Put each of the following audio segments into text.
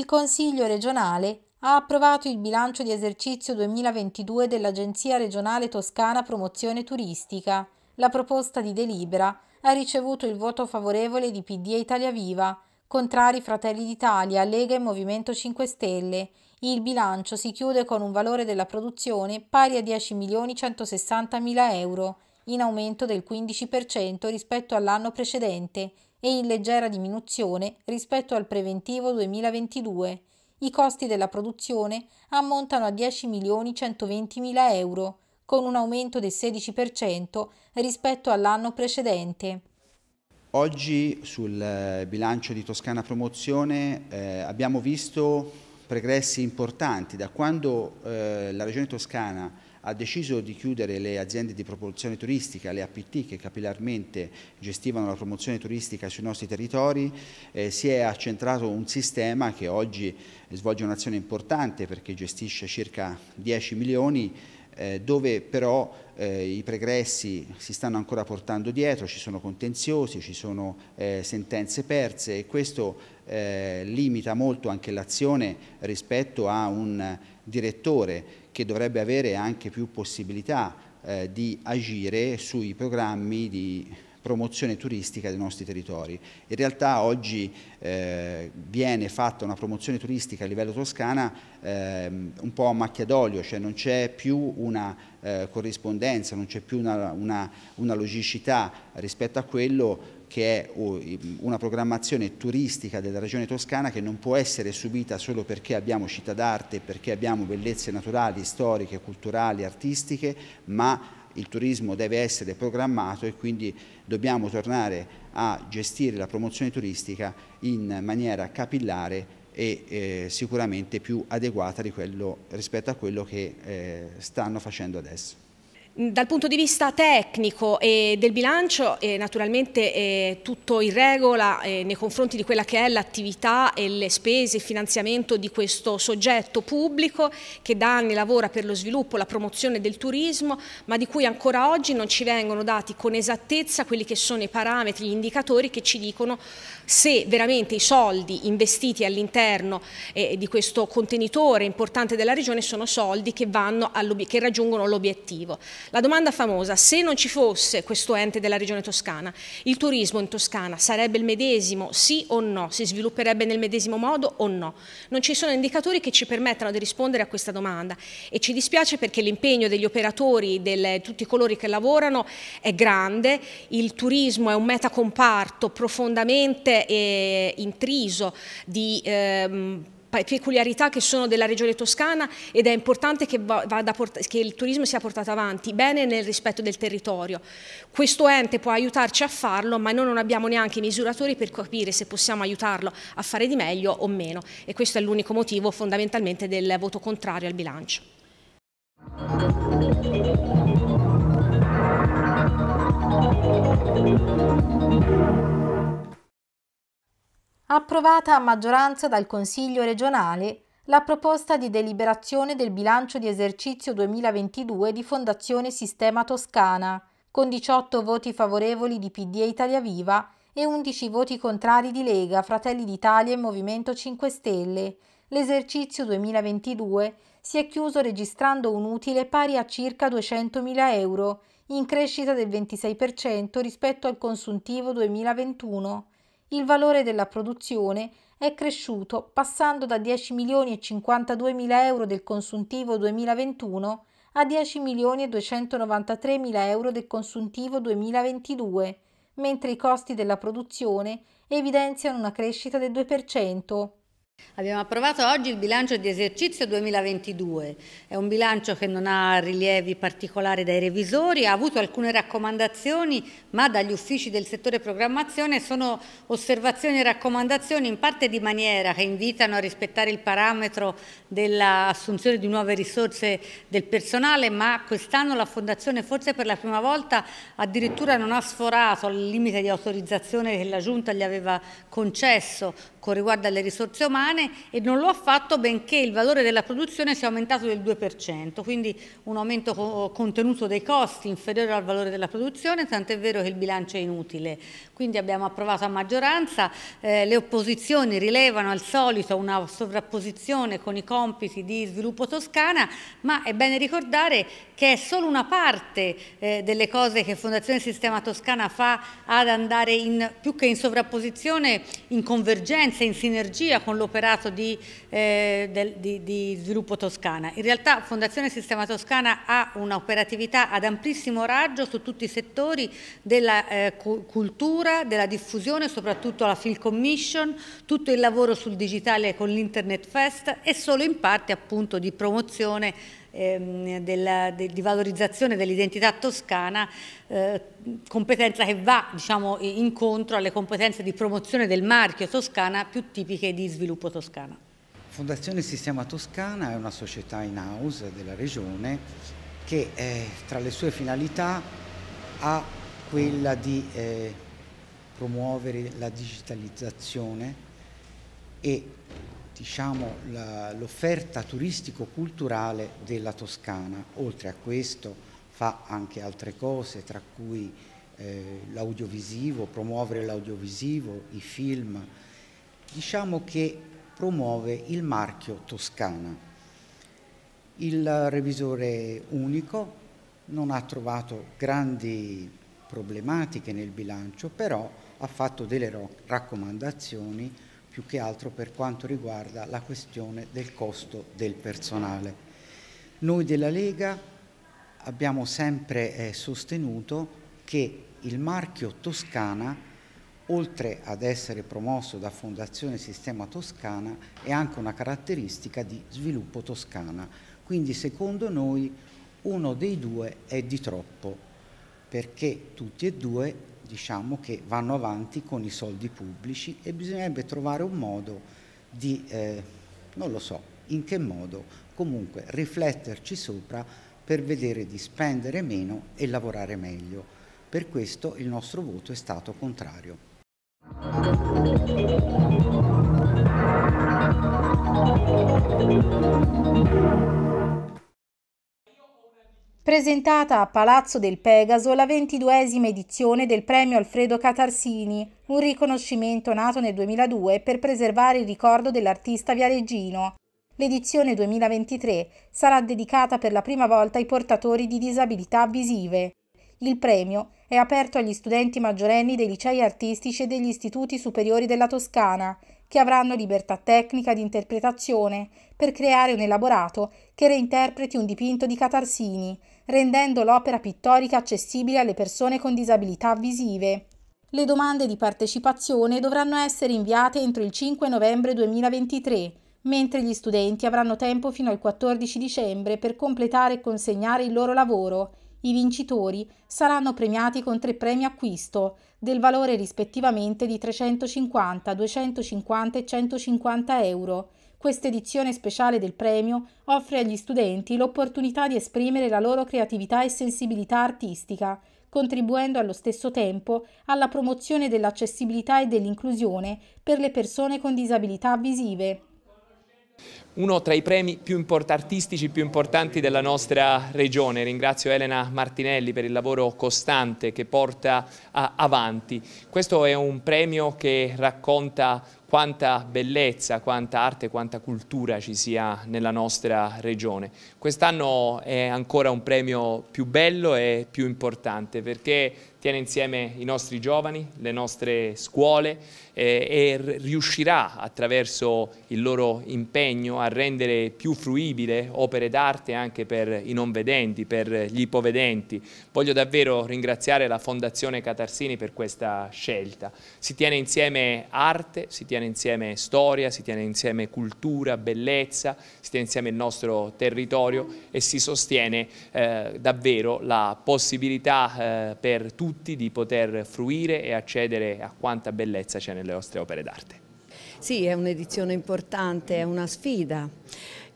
il Consiglio regionale ha approvato il bilancio di esercizio 2022 dell'Agenzia regionale toscana promozione turistica. La proposta di delibera ha ricevuto il voto favorevole di PD e Italia Viva, contrari Fratelli d'Italia, Lega e Movimento 5 Stelle. Il bilancio si chiude con un valore della produzione pari a 10.160.000 euro, in aumento del 15% rispetto all'anno precedente e in leggera diminuzione rispetto al preventivo 2022. I costi della produzione ammontano a 10 milioni 120 mila euro, con un aumento del 16% rispetto all'anno precedente. Oggi sul eh, bilancio di Toscana Promozione eh, abbiamo visto pregressi importanti da quando eh, la Regione Toscana ha deciso di chiudere le aziende di propulsione turistica, le APT che capillarmente gestivano la promozione turistica sui nostri territori, eh, si è accentrato un sistema che oggi svolge un'azione importante perché gestisce circa 10 milioni eh, dove però eh, i pregressi si stanno ancora portando dietro, ci sono contenziosi, ci sono eh, sentenze perse e questo eh, limita molto anche l'azione rispetto a un direttore che dovrebbe avere anche più possibilità eh, di agire sui programmi di promozione turistica dei nostri territori. In realtà oggi eh, viene fatta una promozione turistica a livello toscana eh, un po' a macchia d'olio, cioè non c'è più una eh, corrispondenza, non c'è più una, una, una logicità rispetto a quello che è una programmazione turistica della regione toscana che non può essere subita solo perché abbiamo città d'arte, perché abbiamo bellezze naturali, storiche, culturali, artistiche, ma il turismo deve essere programmato e quindi dobbiamo tornare a gestire la promozione turistica in maniera capillare e eh, sicuramente più adeguata quello, rispetto a quello che eh, stanno facendo adesso. Dal punto di vista tecnico e del bilancio eh, naturalmente eh, tutto in regola eh, nei confronti di quella che è l'attività e le spese, il finanziamento di questo soggetto pubblico che da anni lavora per lo sviluppo, la promozione del turismo ma di cui ancora oggi non ci vengono dati con esattezza quelli che sono i parametri, gli indicatori che ci dicono se veramente i soldi investiti all'interno eh, di questo contenitore importante della regione sono soldi che, che raggiungono l'obiettivo. La domanda famosa, se non ci fosse questo ente della regione toscana, il turismo in Toscana sarebbe il medesimo, sì o no? Si svilupperebbe nel medesimo modo o no? Non ci sono indicatori che ci permettano di rispondere a questa domanda e ci dispiace perché l'impegno degli operatori, di tutti coloro che lavorano, è grande, il turismo è un metacomparto profondamente eh, intriso di... Ehm, peculiarità che sono della regione toscana ed è importante che, che, il turismo sia portato avanti bene nel rispetto del territorio. Questo ente può aiutarci a farlo ma noi non abbiamo neanche i misuratori per capire se possiamo aiutarlo a fare di meglio o meno e questo è l'unico motivo fondamentalmente del voto contrario al bilancio approvata a maggioranza dal Consiglio regionale la proposta di deliberazione del bilancio di esercizio 2022 di Fondazione Sistema Toscana, con 18 voti favorevoli di PD e Italia Viva e 11 voti contrari di Lega, Fratelli d'Italia e Movimento 5 Stelle. L'esercizio 2022 si è chiuso registrando un utile pari a circa 200.000 euro, in crescita del 26% rispetto al consuntivo 2021 il valore della produzione è cresciuto passando da 10 milioni e 52 mila euro del consuntivo 2021 a 10 milioni e 293 mila euro del consuntivo 2022, mentre i costi della produzione evidenziano una crescita del 2%. Abbiamo approvato oggi il bilancio di esercizio 2022. È un bilancio che non ha rilievi particolari dai revisori, ha avuto alcune raccomandazioni, ma dagli uffici del settore programmazione sono osservazioni e raccomandazioni in parte di maniera che invitano a rispettare il parametro dell'assunzione di nuove risorse del personale, ma quest'anno la Fondazione forse per la prima volta addirittura non ha sforato il limite di autorizzazione che la Giunta gli aveva concesso con riguardo alle risorse umane e non lo ha fatto benché il valore della produzione sia aumentato del 2%, quindi un aumento contenuto dei costi inferiore al valore della produzione, tant'è vero che il bilancio è inutile. Quindi abbiamo approvato a maggioranza, eh, le opposizioni rilevano al solito una sovrapposizione con i compiti di sviluppo toscana, ma è bene ricordare che è solo una parte eh, delle cose che Fondazione Sistema Toscana fa ad andare in, più che in sovrapposizione, in convergenza competenze in sinergia con l'operato di, eh, di, di sviluppo Toscana. In realtà Fondazione Sistema Toscana ha un'operatività ad amplissimo raggio su tutti i settori della eh, cultura, della diffusione, soprattutto la Field Commission, tutto il lavoro sul digitale con l'Internet Fest e solo in parte appunto di promozione ehm, della, de, di valorizzazione dell'identità toscana, eh, competenza che va diciamo, incontro alle competenze di promozione del marchio Toscana più tipiche di sviluppo toscana. Fondazione Sistema Toscana è una società in house della regione che eh, tra le sue finalità ha quella di eh, promuovere la digitalizzazione e diciamo, l'offerta turistico-culturale della Toscana. Oltre a questo fa anche altre cose, tra cui eh, l'audiovisivo, promuovere l'audiovisivo, i film. Diciamo che promuove il marchio Toscana. Il revisore unico non ha trovato grandi problematiche nel bilancio, però ha fatto delle raccomandazioni più che altro per quanto riguarda la questione del costo del personale. Noi della Lega abbiamo sempre eh, sostenuto che il marchio Toscana, oltre ad essere promosso da Fondazione Sistema Toscana, è anche una caratteristica di sviluppo Toscana. Quindi secondo noi uno dei due è di troppo, perché tutti e due diciamo, che vanno avanti con i soldi pubblici e bisognerebbe trovare un modo di, eh, non lo so, in che modo, comunque rifletterci sopra per vedere di spendere meno e lavorare meglio. Per questo il nostro voto è stato contrario. Thank you presentata a Palazzo del Pegaso la ventiduesima edizione del premio Alfredo Catarsini, un riconoscimento nato nel 2002 per preservare il ricordo dell'artista viareggino. L'edizione 2023 sarà dedicata per la prima volta ai portatori di disabilità visive. Il premio è aperto agli studenti maggiorenni dei licei artistici e degli istituti superiori della Toscana, che avranno libertà tecnica di interpretazione per creare un elaborato che reinterpreti un dipinto di Catarsini, rendendo l'opera pittorica accessibile alle persone con disabilità visive. Le domande di partecipazione dovranno essere inviate entro il 5 novembre 2023, mentre gli studenti avranno tempo fino al 14 dicembre per completare e consegnare il loro lavoro. I vincitori saranno premiati con tre premi acquisto, del valore rispettivamente di 350, 250 e 150 euro, questa edizione speciale del premio offre agli studenti l'opportunità di esprimere la loro creatività e sensibilità artistica, contribuendo allo stesso tempo alla promozione dell'accessibilità e dell'inclusione per le persone con disabilità visive uno tra i premi più artistici più importanti della nostra regione. Ringrazio Elena Martinelli per il lavoro costante che porta avanti. Questo è un premio che racconta quanta bellezza, quanta arte, quanta cultura ci sia nella nostra regione. Quest'anno è ancora un premio più bello e più importante perché tiene insieme i nostri giovani, le nostre scuole eh, e riuscirà attraverso il loro impegno a rendere più fruibile opere d'arte anche per i non vedenti, per gli ipovedenti. Voglio davvero ringraziare la Fondazione Catarsini per questa scelta. Si tiene insieme arte, si tiene insieme storia, si tiene insieme cultura, bellezza, si tiene insieme il nostro territorio e si sostiene eh, davvero la possibilità eh, per tutti di poter fruire e accedere a quanta bellezza c'è nelle nostre opere d'arte. Sì, è un'edizione importante, è una sfida.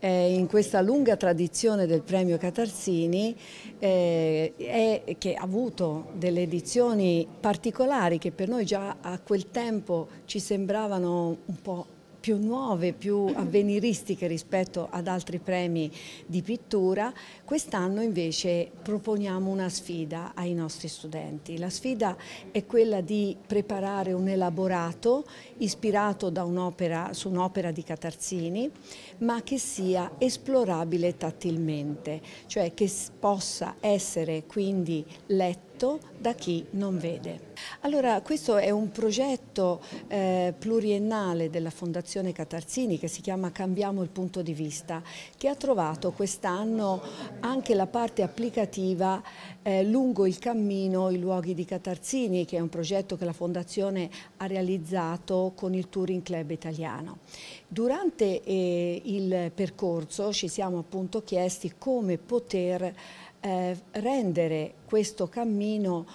Eh, in questa lunga tradizione del premio Catarsini eh, è, che ha avuto delle edizioni particolari che per noi già a quel tempo ci sembravano un po' più nuove, più mm-hmm. avveniristiche rispetto ad altri premi di pittura, quest'anno invece proponiamo una sfida ai nostri studenti. La sfida è quella di preparare un elaborato ispirato un su un'opera di Catarzini, ma che sia esplorabile tattilmente, cioè che possa essere quindi letto capito da chi non vede. Allora, questo è un progetto eh, pluriennale della Fondazione Catarzini che si chiama Cambiamo il punto di vista, che ha trovato quest'anno anche la parte applicativa eh, lungo il cammino I luoghi di Catarzini, che è un progetto che la Fondazione ha realizzato con il Touring Club italiano. Durante eh, il percorso ci siamo appunto chiesti come poter eh, rendere questo cammino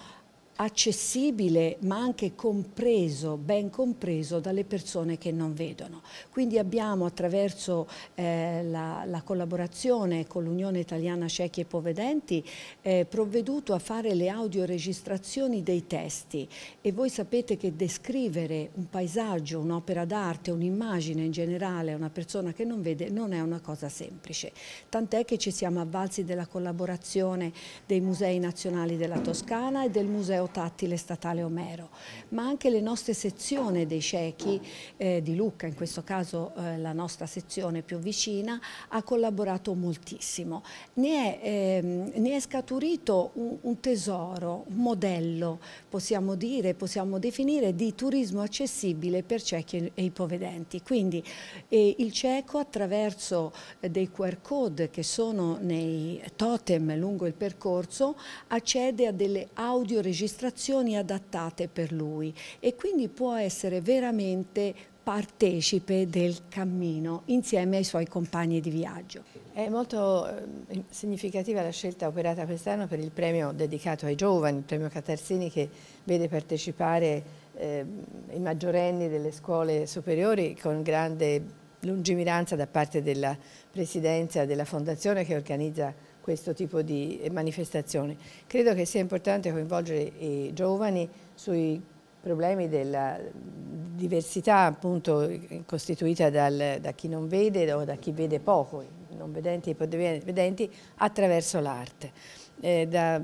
accessibile ma anche compreso, ben compreso dalle persone che non vedono. Quindi abbiamo attraverso eh, la, la, collaborazione con l'Unione Italiana Ciechi e Povedenti eh, provveduto a fare le audioregistrazioni dei testi e voi sapete che descrivere un paesaggio, un'opera d'arte, un'immagine in generale a una persona che non vede non è una cosa semplice, tant'è che ci siamo avvalsi della collaborazione dei musei nazionali della Toscana e del museo tattile statale Omero, ma anche le nostre sezioni dei ciechi eh, di Lucca, in questo caso eh, la nostra sezione più vicina, ha collaborato moltissimo. Ne è, ehm, ne è scaturito un, un tesoro, un modello, possiamo dire, possiamo definire, di turismo accessibile per ciechi e ipovedenti. Quindi eh, il cieco attraverso eh, dei QR code che sono nei totem lungo il percorso accede a delle audio audioregistrazioni amministrazioni adattate per lui e quindi può essere veramente partecipe del cammino insieme ai suoi compagni di viaggio. È molto ehm, significativa la scelta operata quest'anno per il premio dedicato ai giovani, il premio Catarsini che vede partecipare eh, i maggiorenni delle scuole superiori con grande lungimiranza da parte della presidenza della fondazione che organizza questo tipo di eh, manifestazioni. Credo che sia importante coinvolgere i giovani sui problemi della diversità appunto eh, costituita dal, da chi non vede o da chi vede poco, non vedenti e vedenti, attraverso l'arte. Eh, da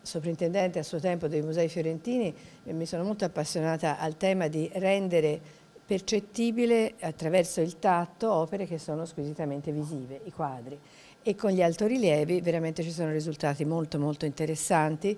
soprintendente a suo tempo dei Musei Fiorentini eh, mi sono molto appassionata al tema di rendere percettibile attraverso il tatto opere che sono squisitamente visive, i quadri e con gli altorilievi veramente ci sono risultati molto molto interessanti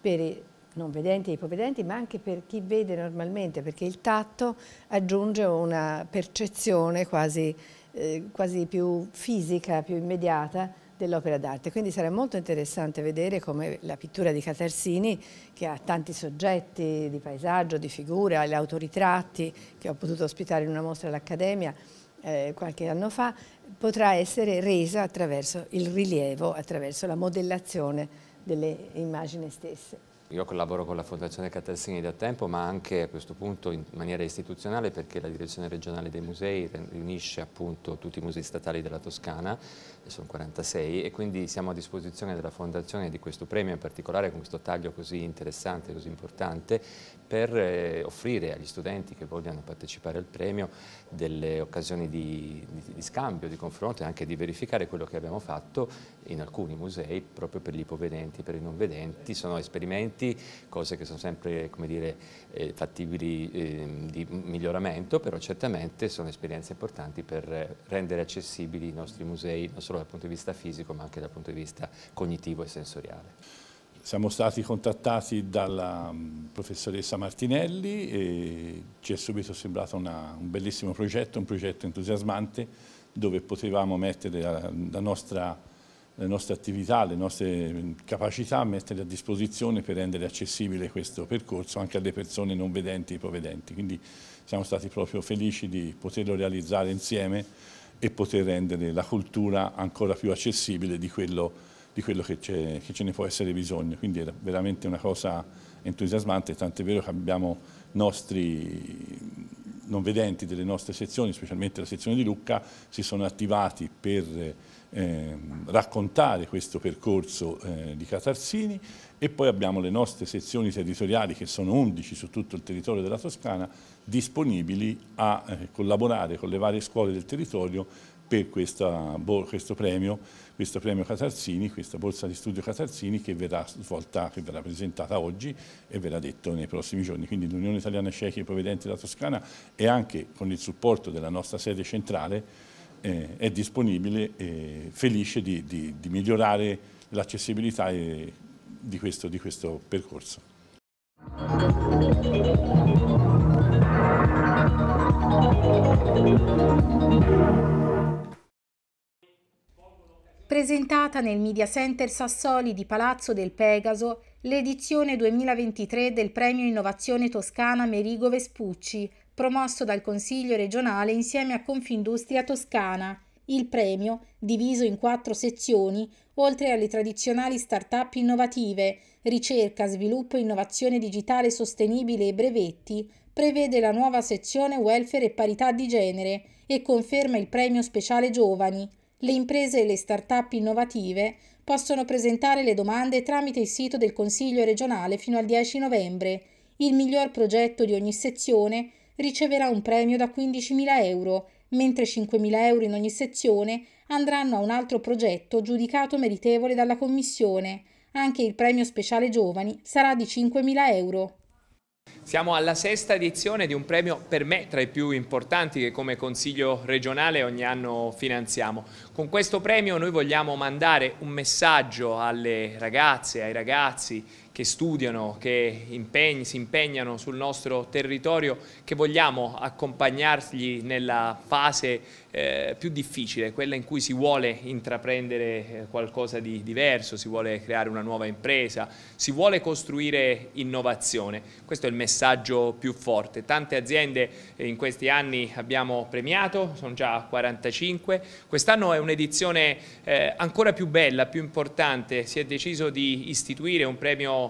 per i non vedenti e ipovedenti ma anche per chi vede normalmente perché il tatto aggiunge una percezione quasi, eh, quasi più fisica, più immediata dell'opera d'arte. Quindi sarà molto interessante vedere come la pittura di Catarsini, che ha tanti soggetti di paesaggio, di figura, gli autoritratti che ho potuto ospitare in una mostra all'Accademia, eh, qualche anno fa, potrà essere resa attraverso il rilievo, attraverso la modellazione delle immagini stesse. Io collaboro con la Fondazione Catalsini da tempo, ma anche a questo punto in maniera istituzionale perché la Direzione Regionale dei Musei riunisce appunto tutti i musei statali della Toscana sono 46 e quindi siamo a disposizione della Fondazione di questo premio in particolare con questo taglio così interessante, così importante per eh, offrire agli studenti che vogliano partecipare al premio delle occasioni di, di, di, scambio, di confronto e anche di verificare quello che abbiamo fatto in alcuni musei proprio per gli ipovedenti, per i non vedenti, sono esperimenti, cose che sono sempre come dire, eh, fattibili eh, di miglioramento, però certamente sono esperienze importanti per rendere accessibili i nostri musei, non solo solo dal punto di vista fisico ma anche dal punto di vista cognitivo e sensoriale. Siamo stati contattati dalla mm, professoressa Martinelli e ci è subito sembrato una, un bellissimo progetto, un progetto entusiasmante dove potevamo mettere la, la nostra le nostre attività, le nostre mm, capacità, metterle a disposizione per rendere accessibile questo percorso anche alle persone non vedenti e ipovedenti. Quindi siamo stati proprio felici di poterlo realizzare insieme e poter rendere la cultura ancora più accessibile di quello, di quello che, che, ce ne può essere bisogno. Quindi era veramente una cosa entusiasmante, tant'è vero che abbiamo nostri non vedenti delle nostre sezioni, specialmente la sezione di Lucca, si sono attivati per eh, raccontare questo percorso eh, di Catarsini e poi abbiamo le nostre sezioni territoriali, che sono 11 su tutto il territorio della Toscana, disponibili a eh, collaborare con le varie scuole del territorio per questa, questo, premio, questo premio Catarsini, questa borsa di studio Catarsini che verrà, svolta, che verrà presentata oggi e verrà detto nei prossimi giorni. Quindi l'Unione Italiana Ciechi e Provvedenti della Toscana e anche con il supporto della nostra sede centrale eh, è disponibile e felice di, di, di migliorare l'accessibilità eh, di, di questo, percorso. Presentata nel Media Center Sassoli di Palazzo del Pegaso l'edizione 2023 del Premio Innovazione Toscana Merigo Vespucci promosso dal Consiglio regionale insieme a Confindustria Toscana. Il premio, diviso in quattro sezioni, oltre alle tradizionali start-up innovative, ricerca, sviluppo, innovazione digitale sostenibile e brevetti, prevede la nuova sezione welfare e parità di genere e conferma il premio speciale giovani. Le imprese e le start-up innovative possono presentare le domande tramite il sito del Consiglio regionale fino al 10 novembre. Il miglior progetto di ogni sezione riceverà un premio da 15.000 euro, mentre 5.000 euro in ogni sezione andranno a un altro progetto giudicato meritevole dalla Commissione. Anche il premio speciale giovani sarà di 5.000 euro. Siamo alla sesta edizione di un premio per me tra i più importanti che come Consiglio regionale ogni anno finanziamo. Con questo premio noi vogliamo mandare un messaggio alle ragazze, ai ragazzi che studiano, che impegni, si impegnano sul nostro territorio, che vogliamo accompagnargli nella fase eh, più difficile, quella in cui si vuole intraprendere eh, qualcosa di diverso, si vuole creare una nuova impresa, si vuole costruire innovazione. Questo è il messaggio più forte. Tante aziende eh, in questi anni abbiamo premiato, sono già 45, quest'anno è un'edizione eh, ancora più bella, più importante, si è deciso di istituire un premio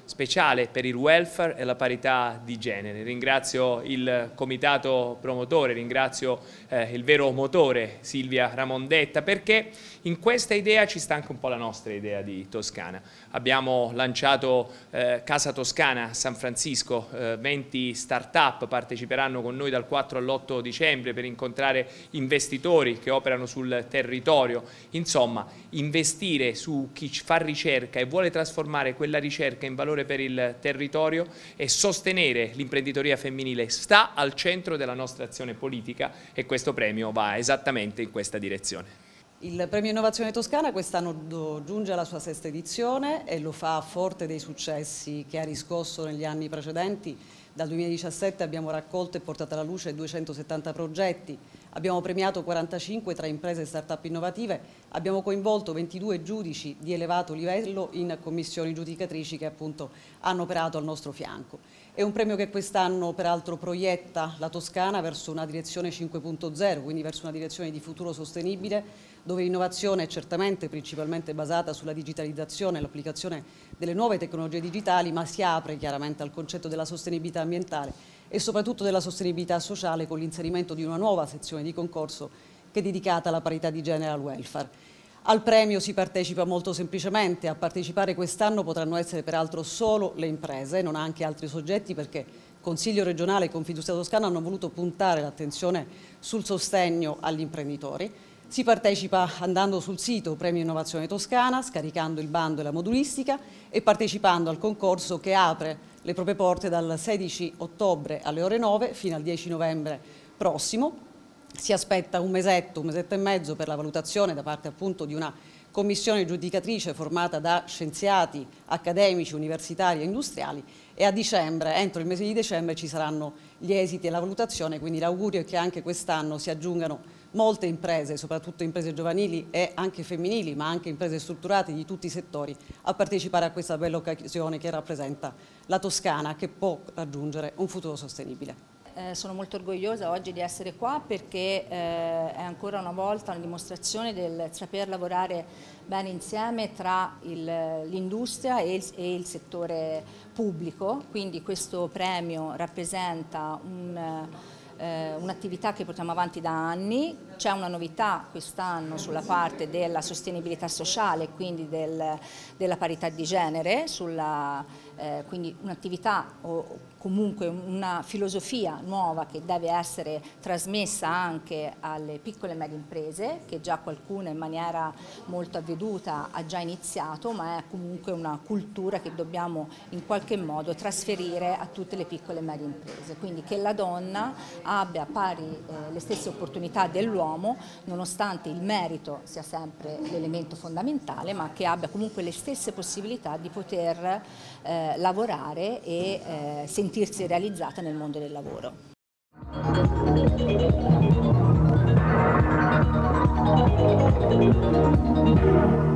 speciale per il welfare e la parità di genere. Ringrazio il comitato promotore, ringrazio eh, il vero motore Silvia Ramondetta perché in questa idea ci sta anche un po' la nostra idea di Toscana. Abbiamo lanciato eh, Casa Toscana a San Francisco, eh, 20 start-up parteciperanno con noi dal 4 all'8 dicembre per incontrare investitori che operano sul territorio. Insomma, investire su chi fa ricerca e vuole trasformare quella ricerca in valore valore per il territorio e sostenere l'imprenditoria femminile sta al centro della nostra azione politica e questo premio va esattamente in questa direzione. Il Premio Innovazione Toscana quest'anno giunge alla sua sesta edizione e lo fa a forte dei successi che ha riscosso negli anni precedenti. Dal 2017 abbiamo raccolto e portato alla luce 270 progetti Abbiamo premiato 45 tra imprese e start-up innovative, abbiamo coinvolto 22 giudici di elevato livello in commissioni giudicatrici che appunto hanno operato al nostro fianco. È un premio che quest'anno peraltro proietta la Toscana verso una direzione 5.0, quindi verso una direzione di futuro sostenibile, dove l'innovazione è certamente principalmente basata sulla digitalizzazione e l'applicazione delle nuove tecnologie digitali, ma si apre chiaramente al concetto della sostenibilità ambientale e soprattutto della sostenibilità sociale con l'inserimento di una nuova sezione di concorso che è dedicata alla parità di genere al welfare. Al premio si partecipa molto semplicemente, a partecipare quest'anno potranno essere peraltro solo le imprese, non anche altri soggetti perché Consiglio regionale e Confindustria Toscana hanno voluto puntare l'attenzione sul sostegno agli imprenditori. Si partecipa andando sul sito Premio Innovazione Toscana, scaricando il bando e la modulistica e partecipando al concorso che apre le proprie porte dal 16 ottobre alle ore 9 fino al 10 novembre prossimo. Si aspetta un mesetto, un mesetto e mezzo per la valutazione da parte appunto di una commissione giudicatrice formata da scienziati, accademici, universitari e industriali e a dicembre, entro il mese di dicembre ci saranno gli esiti e la valutazione, quindi l'augurio è che anche quest'anno si aggiungano molte imprese, soprattutto imprese giovanili e anche femminili, ma anche imprese strutturate di tutti i settori, a partecipare a questa bella occasione che rappresenta la Toscana che può raggiungere un futuro sostenibile. Eh, sono molto orgogliosa oggi di essere qua perché eh, è ancora una volta una dimostrazione del saper lavorare bene insieme tra l'industria e, e, il settore pubblico, quindi questo premio rappresenta un eh, un'attività che portiamo avanti da anni c'è una novità quest'anno sulla parte della sostenibilità sociale, quindi del, della parità di genere, sulla, eh, quindi un'attività o comunque una filosofia nuova che deve essere trasmessa anche alle piccole e medie imprese, che già qualcuno in maniera molto avveduta ha già iniziato, ma è comunque una cultura che dobbiamo in qualche modo trasferire a tutte le piccole e medie imprese. Quindi che la donna abbia pari eh, le stesse opportunità dell'uomo dell'uomo, nonostante il merito sia sempre l'elemento fondamentale, ma che abbia comunque le stesse possibilità di poter eh, lavorare e eh, sentirsi realizzata nel mondo del lavoro. Thank you.